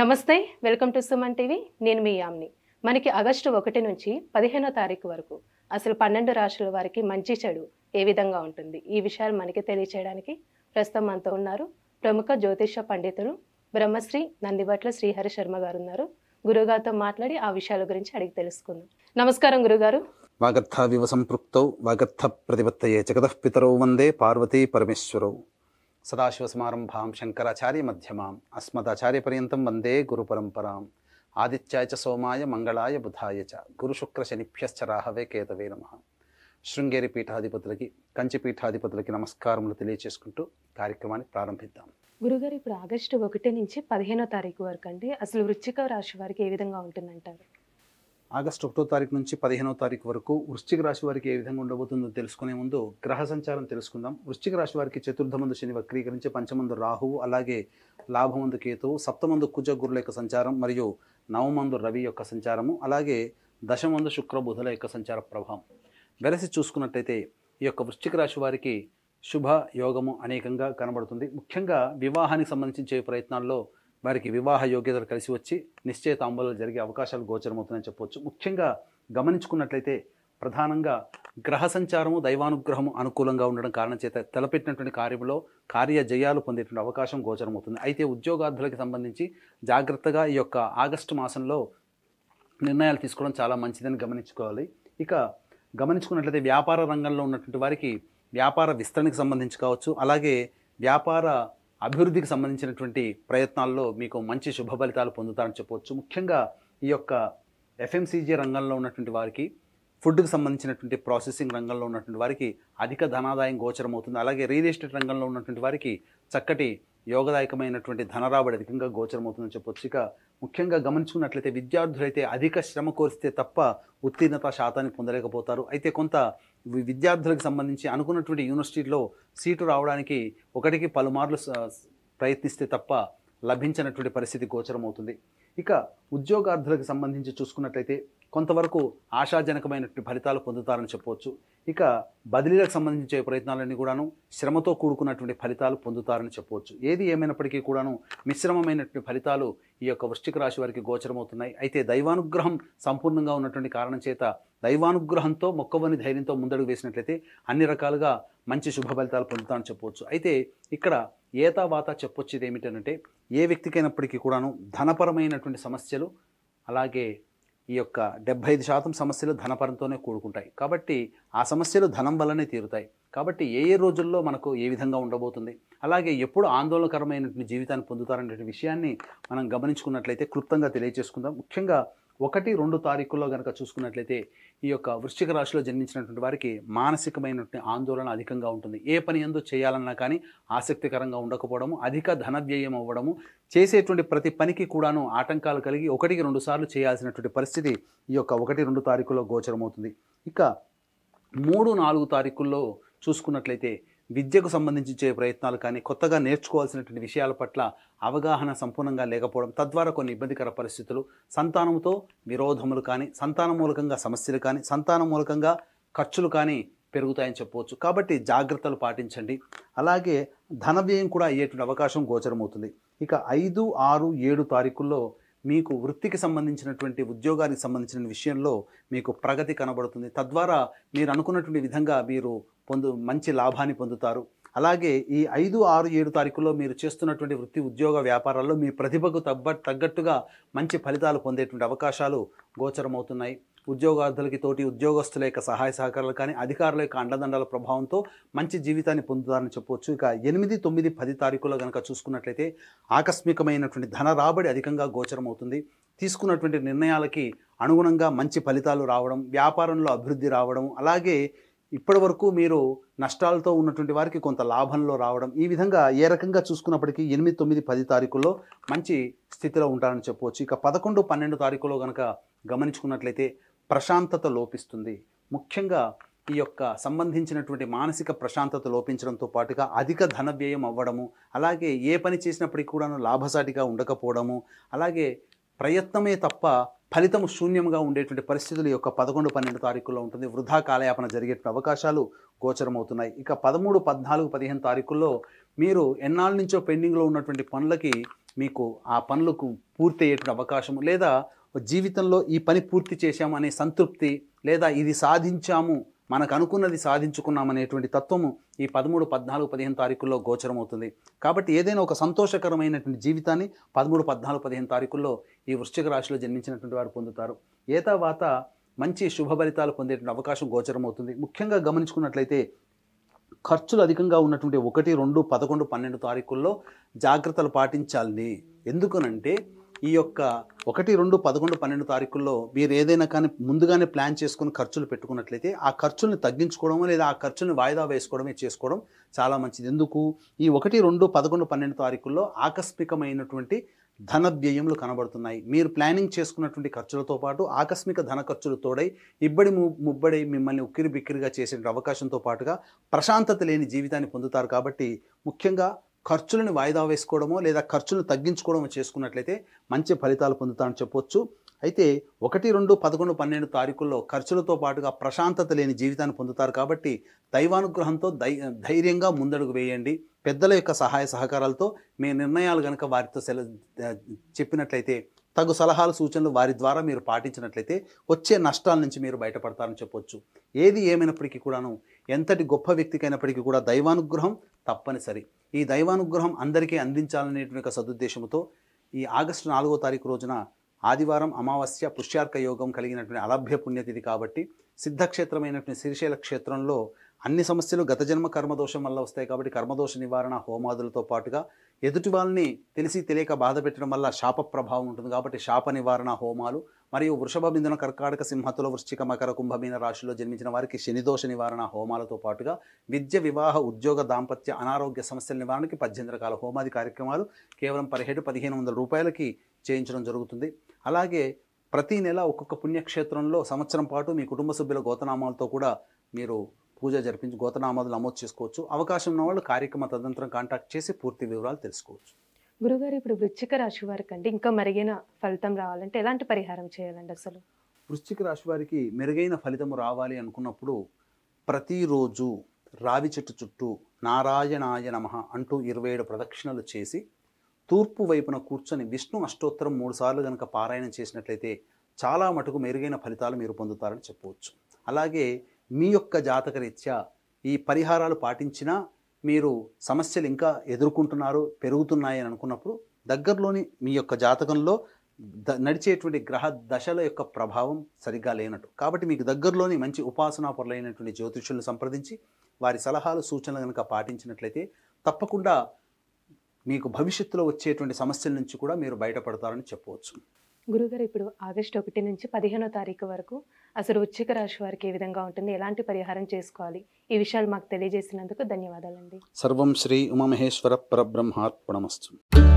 నమస్తే welcome to Suman TV నేను మీ యామ్ని మనకి ఆగస్టు ఒకటి నుంచి పదిహేనో తారీఖు వరకు అసలు పన్నెండు రాష్ట్రాల వారికి మంచి చెడు ఏ విధంగా ఉంటుంది ఈ విషయాలు మనకి తెలియచేయడానికి ప్రస్తుతం మనతో ఉన్నారు ప్రముఖ జ్యోతిష పండితులు బ్రహ్మశ్రీ నందిబట్ల శ్రీహరి శర్మ గారు ఉన్నారు గురుగారితో మాట్లాడి ఆ విషయాల గురించి అడిగి తెలుసుకుందాం నమస్కారం గురుగారు వాగర్థ వివ సంపృక్తౌ వాగర్థ ప్రతిపత్తయే జగదః పితరౌ వందే పార్వతీ పరమేశ్వరౌ సదాశివసమారంభాం శంకరాచార్య మధ్యమాం అస్మదాచార్యపర్యంతం వందే పరంపరాం ఆదిత్యాయ చ సోమాయ మంగళాయ బుధాయ చ గురుశుక్రశనిభ్యశ్చ రాహవే కేతవే నమ శృంగేరి పీఠాధిపతులకి కంచి పీఠాధిపతులకి నమస్కారములు తెలియచేసుకుంటూ కార్యక్రమాన్ని ప్రారంభిద్దాం గురుగారు ఇప్పుడు ఆగస్టు ఒకటి నుంచి పదిహేనో తారీఖు వరకు అండి అసలు వృచ్చిక రాశి వారికి ఏ విధంగా ఉంటుందంటారు ఆగస్టు ఒకటో తారీఖు నుంచి పదిహేనో తారీఖు వరకు వృశ్చిక రాశి వారికి ఏ విధంగా ఉండబోతుందో తెలుసుకునే ముందు గ్రహ సంచారం తెలుసుకుందాం వృశ్చిక రాశి వారికి చతుర్థమందు శని వక్రీకరించి పంచమందు రాహువు అలాగే లాభమందు కేతువు సప్తమందు కుజ గురుల యొక్క సంచారం మరియు నవమందు రవి యొక్క సంచారము అలాగే దశమందు శుక్ర బుధుల యొక్క సంచార ప్రభావం వెరసి చూసుకున్నట్టయితే ఈ యొక్క వృశ్చిక రాశి వారికి శుభ యోగము అనేకంగా కనబడుతుంది ముఖ్యంగా వివాహానికి సంబంధించి ప్రయత్నాల్లో వారికి వివాహ యోగ్యతలు కలిసి వచ్చి నిశ్చయితాంబలు జరిగే అవకాశాలు గోచరమవుతున్నాయని చెప్పవచ్చు ముఖ్యంగా గమనించుకున్నట్లయితే ప్రధానంగా గ్రహ సంచారము దైవానుగ్రహం అనుకూలంగా ఉండడం కారణం చేత తలపెట్టినటువంటి కార్యంలో కార్య జయాలు పొందేటువంటి అవకాశం గోచరమవుతుంది అయితే ఉద్యోగార్థులకు సంబంధించి జాగ్రత్తగా ఈ యొక్క ఆగస్టు మాసంలో నిర్ణయాలు తీసుకోవడం చాలా మంచిదని గమనించుకోవాలి ఇక గమనించుకున్నట్లయితే వ్యాపార రంగంలో ఉన్నటువంటి వారికి వ్యాపార విస్తరణకు సంబంధించి కావచ్చు అలాగే వ్యాపార అభివృద్ధికి సంబంధించినటువంటి ప్రయత్నాల్లో మీకు మంచి శుభ ఫలితాలు పొందుతారని చెప్పవచ్చు ముఖ్యంగా ఈ యొక్క ఎఫ్ఎంసీజీ రంగంలో ఉన్నటువంటి వారికి ఫుడ్కి సంబంధించినటువంటి ప్రాసెసింగ్ రంగంలో ఉన్నటువంటి వారికి అధిక ధనాదాయం గోచరం అవుతుంది అలాగే రియల్ ఎస్టేట్ రంగంలో ఉన్నటువంటి వారికి చక్కటి యోగదాయకమైనటువంటి ధనరాబడి అధికంగా గోచరమవుతుందని చెప్పొచ్చు ఇక ముఖ్యంగా గమనించుకున్నట్లయితే విద్యార్థులైతే అధిక శ్రమ కోరిస్తే తప్ప ఉత్తీర్ణత శాతాన్ని పొందలేకపోతారు అయితే కొంత విద్యార్థులకు సంబంధించి అనుకున్నటువంటి యూనివర్సిటీలో సీటు రావడానికి ఒకటికి పలుమార్లు ప్రయత్నిస్తే తప్ప లభించినటువంటి పరిస్థితి గోచరమవుతుంది ఇక ఉద్యోగార్థులకు సంబంధించి చూసుకున్నట్లయితే కొంతవరకు ఆశాజనకమైనటువంటి ఫలితాలు పొందుతారని చెప్పవచ్చు ఇక బదిలీలకు సంబంధించే ప్రయత్నాలన్నీ కూడాను శ్రమతో కూడుకున్నటువంటి ఫలితాలు పొందుతారని చెప్పవచ్చు ఏది ఏమైనప్పటికీ కూడాను మిశ్రమమైనటువంటి ఫలితాలు ఈ యొక్క వృష్టిక రాశి వారికి గోచరమవుతున్నాయి అయితే దైవానుగ్రహం సంపూర్ణంగా ఉన్నటువంటి కారణం చేత దైవానుగ్రహంతో మొక్కవని ధైర్యంతో ముందడుగు వేసినట్లయితే అన్ని రకాలుగా మంచి శుభ ఫలితాలు పొందుతారని చెప్పవచ్చు అయితే ఇక్కడ ఏతా వాత చెప్పొచ్చేది ఏమిటంటే ఏ వ్యక్తికైనప్పటికీ కూడాను ధనపరమైనటువంటి సమస్యలు అలాగే ఈ యొక్క డెబ్బై ఐదు శాతం సమస్యలు ధనపరంతోనే కూడుకుంటాయి కాబట్టి ఆ సమస్యలు ధనం వల్లనే తీరుతాయి కాబట్టి ఏ ఏ రోజుల్లో మనకు ఏ విధంగా ఉండబోతుంది అలాగే ఎప్పుడు ఆందోళనకరమైనటువంటి జీవితాన్ని పొందుతారనే విషయాన్ని మనం గమనించుకున్నట్లయితే క్లుప్తంగా తెలియజేసుకుందాం ముఖ్యంగా ఒకటి రెండు తారీఖుల్లో కనుక చూసుకున్నట్లయితే ఈ యొక్క వృశ్చిక రాశిలో జన్మించినటువంటి వారికి మానసికమైనటువంటి ఆందోళన అధికంగా ఉంటుంది ఏ పని ఎందు చేయాలన్నా కానీ ఆసక్తికరంగా ఉండకపోవడము అధిక ధనవ్యయం అవ్వడము చేసేటువంటి ప్రతి పనికి కూడాను ఆటంకాలు కలిగి ఒకటికి రెండు సార్లు చేయాల్సినటువంటి పరిస్థితి ఈ యొక్క ఒకటి రెండు తారీఖుల్లో గోచరమవుతుంది ఇక మూడు నాలుగు తారీఖుల్లో చూసుకున్నట్లయితే విద్యకు సంబంధించి చేయ ప్రయత్నాలు కానీ కొత్తగా నేర్చుకోవాల్సినటువంటి విషయాల పట్ల అవగాహన సంపూర్ణంగా లేకపోవడం తద్వారా కొన్ని ఇబ్బందికర పరిస్థితులు సంతానంతో విరోధములు కానీ సంతాన మూలకంగా సమస్యలు కానీ సంతాన మూలకంగా ఖర్చులు కానీ పెరుగుతాయని చెప్పవచ్చు కాబట్టి జాగ్రత్తలు పాటించండి అలాగే ధన వ్యయం కూడా అయ్యేటువంటి అవకాశం గోచరమవుతుంది ఇక ఐదు ఆరు ఏడు తారీఖుల్లో మీకు వృత్తికి సంబంధించినటువంటి ఉద్యోగానికి సంబంధించిన విషయంలో మీకు ప్రగతి కనబడుతుంది తద్వారా మీరు అనుకున్నటువంటి విధంగా మీరు పొందు మంచి లాభాన్ని పొందుతారు అలాగే ఈ ఐదు ఆరు ఏడు తారీఖులో మీరు చేస్తున్నటువంటి వృత్తి ఉద్యోగ వ్యాపారాల్లో మీ ప్రతిభకు తగ్గ తగ్గట్టుగా మంచి ఫలితాలు పొందేటువంటి అవకాశాలు గోచరమవుతున్నాయి ఉద్యోగార్థులకి తోటి ఉద్యోగస్తుల యొక్క సహాయ సహకారాలు కానీ అధికారుల యొక్క అండదండల ప్రభావంతో మంచి జీవితాన్ని పొందుతారని చెప్పవచ్చు ఇక ఎనిమిది తొమ్మిది పది తారీఖులో కనుక చూసుకున్నట్లయితే ఆకస్మికమైనటువంటి ధన రాబడి అధికంగా గోచరం అవుతుంది తీసుకున్నటువంటి నిర్ణయాలకి అనుగుణంగా మంచి ఫలితాలు రావడం వ్యాపారంలో అభివృద్ధి రావడం అలాగే ఇప్పటి వరకు మీరు నష్టాలతో ఉన్నటువంటి వారికి కొంత లాభంలో రావడం ఈ విధంగా ఏ రకంగా చూసుకున్నప్పటికీ ఎనిమిది తొమ్మిది పది తారీఖుల్లో మంచి స్థితిలో ఉంటారని చెప్పవచ్చు ఇక పదకొండు పన్నెండు తారీఖులో కనుక గమనించుకున్నట్లయితే ప్రశాంతత లోపిస్తుంది ముఖ్యంగా ఈ యొక్క సంబంధించినటువంటి మానసిక ప్రశాంతత లోపించడంతో పాటుగా అధిక ధన వ్యయం అవ్వడము అలాగే ఏ పని చేసినప్పటికీ కూడాను లాభసాటిగా ఉండకపోవడము అలాగే ప్రయత్నమే తప్ప ఫలితం శూన్యంగా ఉండేటువంటి పరిస్థితులు యొక్క పదకొండు పన్నెండు తారీఖుల్లో ఉంటుంది వృధా కాలయాపన జరిగేటువంటి అవకాశాలు గోచరమవుతున్నాయి ఇక పదమూడు పద్నాలుగు పదిహేను తారీఖుల్లో మీరు ఎన్నాళ్ళ నుంచో పెండింగ్లో ఉన్నటువంటి పనులకి మీకు ఆ పనులకు పూర్తి అయ్యేటువంటి అవకాశం లేదా జీవితంలో ఈ పని పూర్తి చేశామనే సంతృప్తి లేదా ఇది సాధించాము మనకు అనుకున్నది సాధించుకున్నామనేటువంటి తత్వము ఈ పదమూడు పద్నాలుగు పదిహేను తారీఖుల్లో గోచరమవుతుంది కాబట్టి ఏదైనా ఒక సంతోషకరమైనటువంటి జీవితాన్ని పదమూడు పద్నాలుగు పదిహేను తారీఖుల్లో ఈ వృశ్చిక రాశిలో జన్మించినటువంటి వారు పొందుతారు ఏతావాత మంచి శుభ ఫలితాలు పొందేటువంటి అవకాశం గోచరమవుతుంది ముఖ్యంగా గమనించుకున్నట్లయితే ఖర్చులు అధికంగా ఉన్నటువంటి ఒకటి రెండు పదకొండు పన్నెండు తారీఖుల్లో జాగ్రత్తలు పాటించాలి ఎందుకనంటే ఈ యొక్క ఒకటి రెండు పదకొండు పన్నెండు తారీఖుల్లో మీరు ఏదైనా కానీ ముందుగానే ప్లాన్ చేసుకుని ఖర్చులు పెట్టుకున్నట్లయితే ఆ ఖర్చుల్ని తగ్గించుకోవడం లేదా ఆ ఖర్చులను వాయిదా వేసుకోవడమే చేసుకోవడం చాలా మంచిది ఎందుకు ఈ ఒకటి రెండు పదకొండు పన్నెండు తారీఖుల్లో ఆకస్మికమైనటువంటి ధన వ్యయములు కనబడుతున్నాయి మీరు ప్లానింగ్ చేసుకున్నటువంటి ఖర్చులతో పాటు ఆకస్మిక ధన ఖర్చులు తోడై ఇబ్బడి ముబ్బడి మిమ్మల్ని ఉక్కిరి బిక్కిరిగా చేసే అవకాశంతో పాటుగా ప్రశాంతత లేని జీవితాన్ని పొందుతారు కాబట్టి ముఖ్యంగా ఖర్చులను వాయిదా వేసుకోవడమో లేదా ఖర్చులను తగ్గించుకోవడమో చేసుకున్నట్లయితే మంచి ఫలితాలు పొందుతామని చెప్పొచ్చు అయితే ఒకటి రెండు పదకొండు పన్నెండు తారీఖుల్లో ఖర్చులతో పాటుగా ప్రశాంతత లేని జీవితాన్ని పొందుతారు కాబట్టి దైవానుగ్రహంతో దై ధైర్యంగా ముందడుగు వేయండి పెద్దల యొక్క సహాయ సహకారాలతో మీ నిర్ణయాలు కనుక వారితో సెల చెప్పినట్లయితే తగు సలహాలు సూచనలు వారి ద్వారా మీరు పాటించినట్లయితే వచ్చే నష్టాల నుంచి మీరు బయటపడతారని చెప్పొచ్చు ఏది ఏమైనప్పటికీ కూడాను ఎంతటి గొప్ప వ్యక్తికైనప్పటికీ కూడా దైవానుగ్రహం తప్పనిసరి ఈ దైవానుగ్రహం అందరికీ అందించాలనేటువంటి ఒక సదుద్దేశంతో ఈ ఆగస్టు నాలుగో తారీఖు రోజున ఆదివారం అమావాస్య పుష్యార్క యోగం కలిగినటువంటి అలభ్య పుణ్యతిథి కాబట్టి సిద్ధక్షేత్రమైనటువంటి శ్రీశైల క్షేత్రంలో అన్ని సమస్యలు గత జన్మ కర్మదోషం వల్ల వస్తాయి కాబట్టి కర్మదోష నివారణ హోమాదులతో పాటుగా ఎదుటి వాళ్ళని తెలిసి తెలియక బాధ పెట్టడం వల్ల శాప ప్రభావం ఉంటుంది కాబట్టి శాప నివారణ హోమాలు మరియు వృషభ మిథున కర్కాటక సింహతుల వృశ్చిక మకర కుంభమీన రాశిలో జన్మించిన వారికి శనిదోష నివారణ హోమాలతో పాటుగా విద్య వివాహ ఉద్యోగ దాంపత్య అనారోగ్య సమస్యల నివారణకి పద్దెనిమిది రకాల హోమాది కార్యక్రమాలు కేవలం పదిహేడు పదిహేను వందల రూపాయలకి చేయించడం జరుగుతుంది అలాగే ప్రతి నెల ఒక్కొక్క పుణ్యక్షేత్రంలో సంవత్సరం పాటు మీ కుటుంబ సభ్యుల గోతనామాలతో కూడా మీరు పూజ జరిపించి గోతనామాలు నమోదు చేసుకోవచ్చు అవకాశం ఉన్న వాళ్ళు కార్యక్రమ తదంతరం కాంటాక్ట్ చేసి పూర్తి వివరాలు తెలుసుకోవచ్చు గురుగారు ఇప్పుడు వృశ్చిక రాశి వారికి అండి ఇంకా మెరుగైన ఫలితం రావాలంటే ఎలాంటి పరిహారం చేయాలండి అసలు వృశ్చిక రాశి వారికి మెరుగైన ఫలితం రావాలి అనుకున్నప్పుడు ప్రతిరోజు రావి చెట్టు చుట్టూ నారాయణాయ నమ అంటూ ఇరవై ఏడు ప్రదక్షిణలు చేసి తూర్పు వైపున కూర్చొని విష్ణు అష్టోత్తరం మూడుసార్లు కనుక పారాయణం చేసినట్లయితే చాలా మటుకు మెరుగైన ఫలితాలు మీరు పొందుతారని చెప్పవచ్చు అలాగే మీ యొక్క జాతకరీత్యా ఈ పరిహారాలు పాటించినా మీరు సమస్యలు ఇంకా ఎదుర్కొంటున్నారు పెరుగుతున్నాయి అని అనుకున్నప్పుడు దగ్గరలోని మీ యొక్క జాతకంలో ద నడిచేటువంటి గ్రహ దశల యొక్క ప్రభావం సరిగ్గా లేనట్టు కాబట్టి మీకు దగ్గరలోని మంచి ఉపాసనా పొరలైనటువంటి జ్యోతిష్యులను సంప్రదించి వారి సలహాలు సూచనలు కనుక పాటించినట్లయితే తప్పకుండా మీకు భవిష్యత్తులో వచ్చేటువంటి సమస్యల నుంచి కూడా మీరు బయటపడతారని చెప్పవచ్చు గురుగారు ఇప్పుడు ఆగస్టు ఒకటి నుంచి పదిహేనో తారీఖు వరకు అసలు వృశ్చిక రాశి వారికి ఏ విధంగా ఉంటుంది ఎలాంటి పరిహారం చేసుకోవాలి ఈ విషయాలు మాకు తెలియజేసినందుకు ధన్యవాదాలండి సర్వం శ్రీ ఉమామహేశ్వర పరబ్రహ్మార్పణమస్తుంది